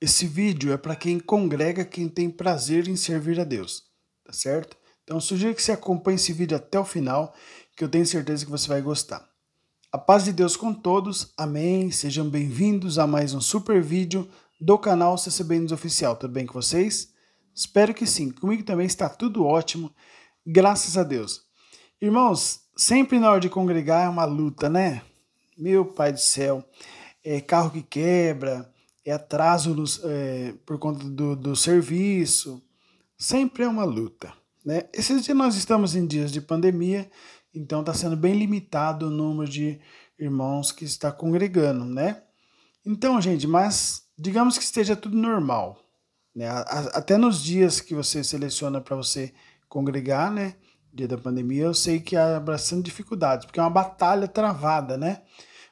Esse vídeo é para quem congrega, quem tem prazer em servir a Deus, tá certo? Então sugiro que você acompanhe esse vídeo até o final, que eu tenho certeza que você vai gostar. A paz de Deus com todos, amém. Sejam bem-vindos a mais um super vídeo do canal CCBNs Oficial. Tudo bem com vocês? Espero que sim. Comigo também está tudo ótimo, graças a Deus. Irmãos, sempre na hora de congregar é uma luta, né? Meu pai do céu, é carro que quebra, é atraso nos, é, por conta do, do serviço. Sempre é uma luta. Né? Esses dias nós estamos em dias de pandemia, então está sendo bem limitado o número de irmãos que está congregando, né? Então, gente, mas digamos que esteja tudo normal, né? Até nos dias que você seleciona para você congregar, né? Dia da pandemia, eu sei que há bastante dificuldades, porque é uma batalha travada, né?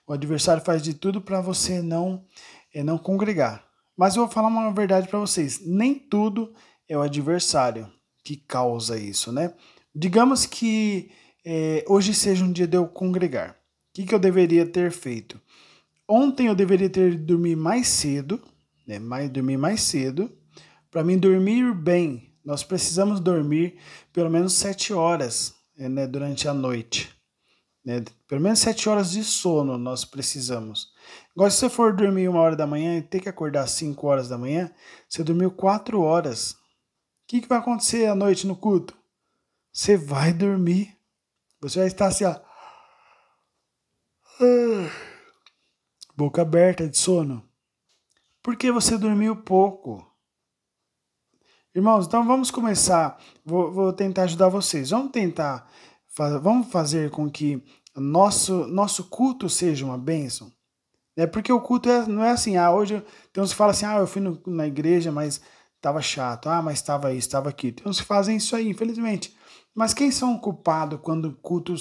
O adversário faz de tudo para você não é não congregar. Mas eu vou falar uma verdade para vocês: nem tudo é o adversário que causa isso, né? Digamos que é, hoje seja um dia de eu congregar. O que, que eu deveria ter feito? Ontem eu deveria ter dormido mais cedo, né? Mais, dormir mais cedo. Para mim, dormir bem. Nós precisamos dormir pelo menos sete horas né, durante a noite. Né? Pelo menos sete horas de sono nós precisamos. Agora, se você for dormir uma hora da manhã e ter que acordar às 5 horas da manhã, você dormiu 4 horas. O que, que vai acontecer à noite no culto? Você vai dormir. Você vai estar assim, ó. Boca aberta de sono. Porque você dormiu pouco. Irmãos, então vamos começar. Vou, vou tentar ajudar vocês. Vamos tentar. Vamos fazer com que nosso, nosso culto seja uma bênção. É porque o culto é, não é assim, ah, hoje tem uns que falam assim, ah, eu fui no, na igreja, mas estava chato, ah, mas estava isso, estava aqui. Tem uns que fazem isso aí, infelizmente. Mas quem são culpados quando o culto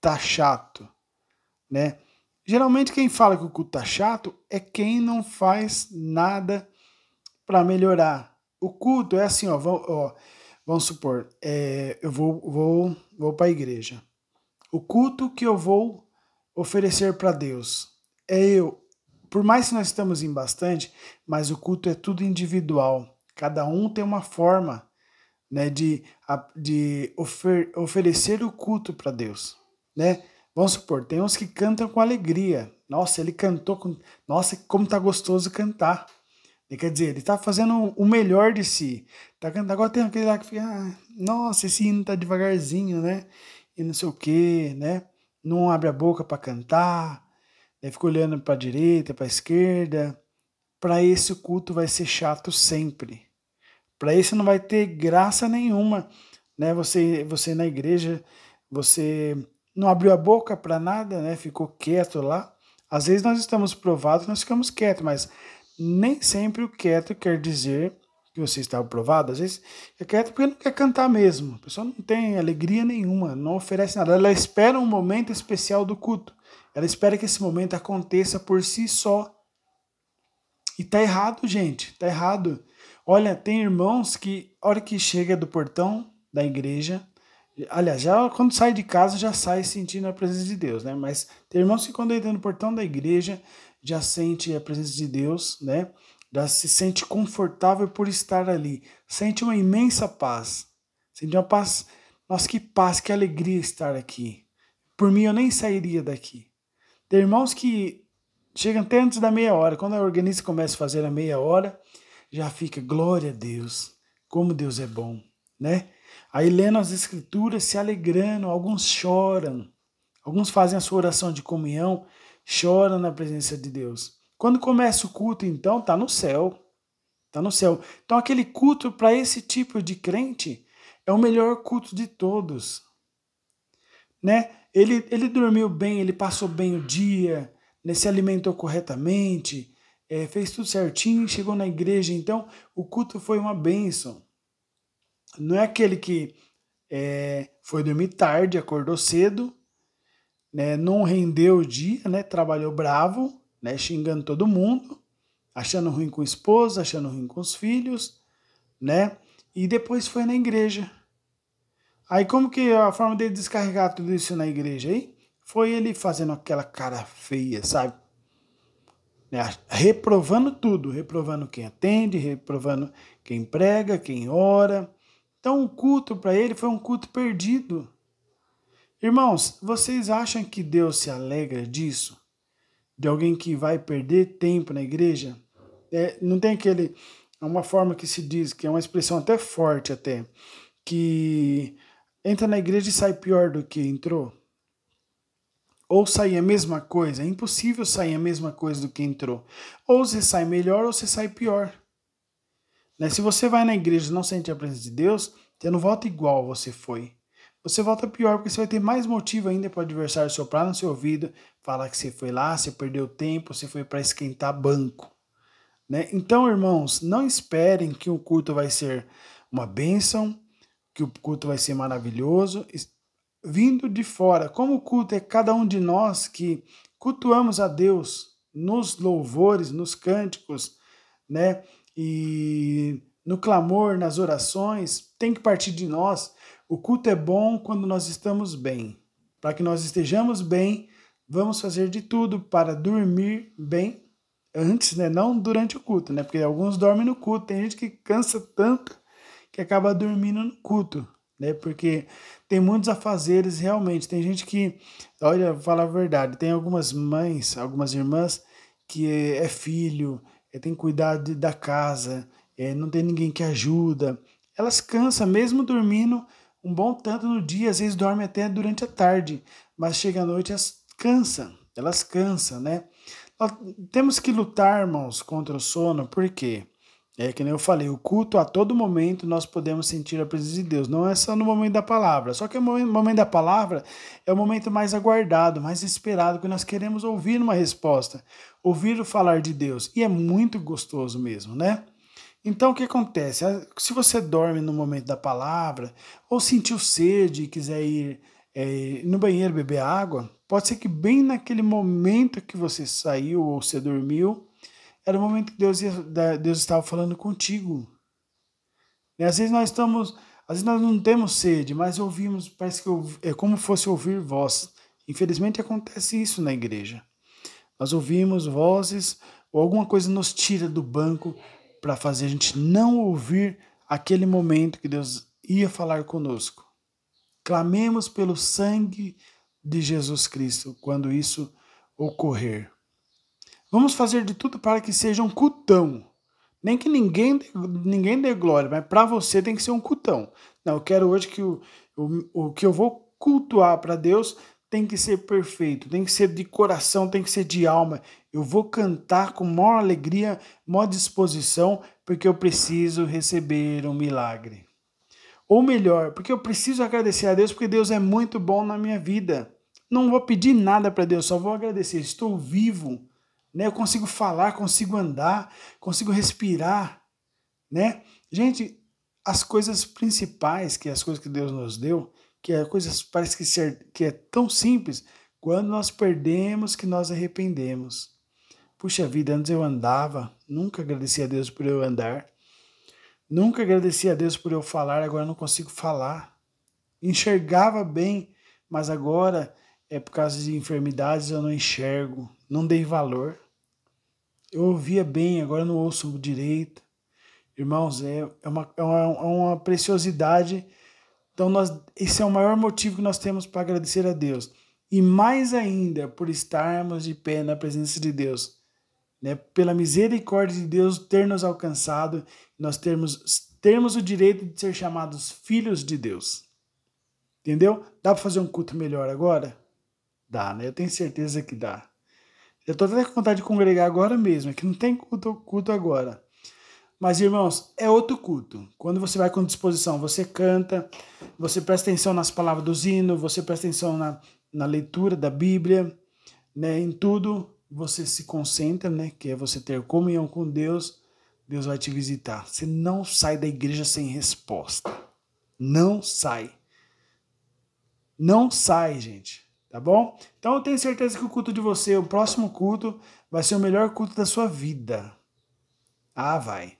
tá chato, né? Geralmente quem fala que o culto tá chato é quem não faz nada para melhorar. O culto é assim, ó, vão, ó vamos supor, é, eu vou, vou, vou para a igreja. O culto que eu vou oferecer para Deus é eu. Por mais que nós estamos em bastante, mas o culto é tudo individual. Cada um tem uma forma né, de, de ofer, oferecer o culto para Deus. Né? Vamos supor, tem uns que cantam com alegria. Nossa, ele cantou com. Nossa, como tá gostoso cantar. quer dizer, ele tá fazendo o melhor de si. Tá cantando. Agora tem aquele lá que fica. Ah, nossa, esse hino tá devagarzinho, né? E não sei o quê, né? Não abre a boca para cantar. Ele fica olhando para a direita, para a esquerda. Para esse o culto vai ser chato sempre. Para esse não vai ter graça nenhuma, né? Você você na igreja, você não abriu a boca para nada, né? Ficou quieto lá. Às vezes nós estamos provados, nós ficamos quietos, mas nem sempre o quieto quer dizer que você está aprovado. Às vezes é quieto porque não quer cantar mesmo. A pessoa não tem alegria nenhuma, não oferece nada. Ela espera um momento especial do culto. Ela espera que esse momento aconteça por si só. E tá errado, gente, tá errado. Olha, tem irmãos que, hora que chega do portão da igreja, aliás, já quando sai de casa já sai sentindo a presença de Deus, né? Mas tem irmãos que quando entra no portão da igreja já sente a presença de Deus, né? Já se sente confortável por estar ali, sente uma imensa paz, sente uma paz, nossa, que paz, que alegria estar aqui. Por mim eu nem sairia daqui. Tem irmãos que chegam até antes da meia hora. Quando a organista começa a fazer a meia hora, já fica, glória a Deus, como Deus é bom, né? Aí lendo as escrituras, se alegrando, alguns choram. Alguns fazem a sua oração de comunhão, choram na presença de Deus. Quando começa o culto, então, tá no céu. Tá no céu. Então aquele culto para esse tipo de crente é o melhor culto de todos né? Ele, ele dormiu bem, ele passou bem o dia, né? se alimentou corretamente, é, fez tudo certinho, chegou na igreja. Então, o culto foi uma bênção. Não é aquele que é, foi dormir tarde, acordou cedo, né? não rendeu o dia, né? trabalhou bravo, né? xingando todo mundo, achando ruim com a esposa, achando ruim com os filhos, né? E depois foi na igreja Aí como que a forma dele descarregar tudo isso na igreja aí? Foi ele fazendo aquela cara feia, sabe? Né? Reprovando tudo, reprovando quem atende, reprovando quem prega, quem ora. Então o culto para ele foi um culto perdido. Irmãos, vocês acham que Deus se alegra disso? De alguém que vai perder tempo na igreja? É, não tem aquele. É uma forma que se diz, que é uma expressão até forte até, que entra na igreja e sai pior do que entrou? Ou sai a mesma coisa? É impossível sair a mesma coisa do que entrou. Ou você sai melhor ou você sai pior. Né? Se você vai na igreja e não sente a presença de Deus, você não volta igual você foi. Você volta pior porque você vai ter mais motivo ainda para o adversário soprar no seu ouvido, falar que você foi lá, você perdeu tempo, você foi para esquentar banco. Né? Então, irmãos, não esperem que o culto vai ser uma bênção, que o culto vai ser maravilhoso. Vindo de fora, como o culto é cada um de nós que cultuamos a Deus nos louvores, nos cânticos, né? E no clamor, nas orações, tem que partir de nós. O culto é bom quando nós estamos bem. Para que nós estejamos bem, vamos fazer de tudo para dormir bem antes, né? Não durante o culto, né? Porque alguns dormem no culto. Tem gente que cansa tanto que acaba dormindo no culto, né? Porque tem muitos afazeres realmente. Tem gente que, olha, falar a verdade, tem algumas mães, algumas irmãs que é, é filho, é, tem cuidado da casa, é, não tem ninguém que ajuda. Elas cansam, mesmo dormindo um bom tanto no dia, às vezes dormem até durante a tarde, mas chega à noite elas cansa. elas cansam, né? Nós temos que lutar, irmãos, contra o sono, por quê? Porque é que nem eu falei, o culto a todo momento nós podemos sentir a presença de Deus, não é só no momento da palavra. Só que o momento, da palavra é o momento mais aguardado, mais esperado, que nós queremos ouvir uma resposta, ouvir o falar de Deus. E é muito gostoso mesmo, né? Então o que acontece? Ah, se você dorme no momento da palavra, ou sentiu sede e quiser ir é, no banheiro beber água, pode ser que bem naquele momento que você saiu ou você dormiu, era o momento que Deus, ia, Deus estava falando contigo. E né? às vezes nós estamos, às vezes nós não temos sede, mas ouvimos, parece que é como fosse ouvir voz. Infelizmente acontece isso na igreja. Nós ouvimos vozes ou alguma coisa nos tira do banco para fazer a gente não ouvir aquele momento que Deus ia falar conosco. Clamemos pelo sangue de Jesus Cristo quando isso ocorrer. Vamos fazer de tudo para que seja um cutão. Nem que ninguém, ninguém dê glória, mas para você tem que ser um cutão. Não, eu quero hoje que o, o, o que eu vou cultuar para Deus tem que ser perfeito, tem que ser de coração, tem que ser de alma. Eu vou cantar com maior alegria, maior disposição, porque eu preciso receber um milagre. Ou melhor, porque eu preciso agradecer a Deus, porque Deus é muito bom na minha vida. Não vou pedir nada para Deus, só vou agradecer. Estou vivo, né? Eu consigo falar, consigo andar, consigo respirar, né? Gente, as coisas principais, que é as coisas que Deus nos deu, que é coisas parece que ser, que é tão simples, quando nós perdemos que nós arrependemos. Puxa vida, antes eu andava, nunca agradeci a Deus por eu andar. Nunca agradeci a Deus por eu falar, agora não consigo falar. Enxergava bem, mas agora é por causa de enfermidades eu não enxergo, não dei valor. Eu ouvia bem, agora não ouço direito. Irmãos, é, é, uma, é, uma, é uma preciosidade. Então, nós, esse é o maior motivo que nós temos para agradecer a Deus. E mais ainda, por estarmos de pé na presença de Deus. Né? Pela misericórdia de Deus ter nos alcançado, nós termos, termos o direito de ser chamados filhos de Deus. Entendeu? Dá para fazer um culto melhor agora? Dá, né? Eu tenho certeza que dá. Eu tô até com vontade de congregar agora mesmo, é que não tem culto, culto agora. Mas, irmãos, é outro culto. Quando você vai com disposição, você canta, você presta atenção nas palavras do hino, você presta atenção na, na leitura da Bíblia, né? Em tudo você se concentra, né? Que é você ter comunhão com Deus, Deus vai te visitar. Você não sai da igreja sem resposta. Não sai. Não sai, gente tá bom? Então eu tenho certeza que o culto de você, o próximo culto, vai ser o melhor culto da sua vida. Ah, vai.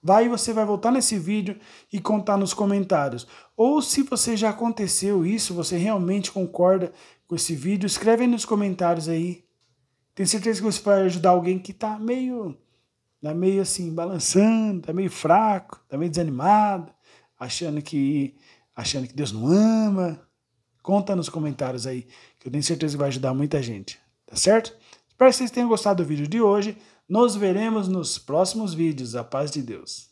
Vai e você vai voltar nesse vídeo e contar nos comentários. Ou se você já aconteceu isso, você realmente concorda com esse vídeo, escreve aí nos comentários aí. Tenho certeza que você vai ajudar alguém que tá meio tá meio assim balançando, tá meio fraco, tá meio desanimado, achando que achando que Deus não ama, Conta nos comentários aí, que eu tenho certeza que vai ajudar muita gente, tá certo? Espero que vocês tenham gostado do vídeo de hoje. Nos veremos nos próximos vídeos. A paz de Deus.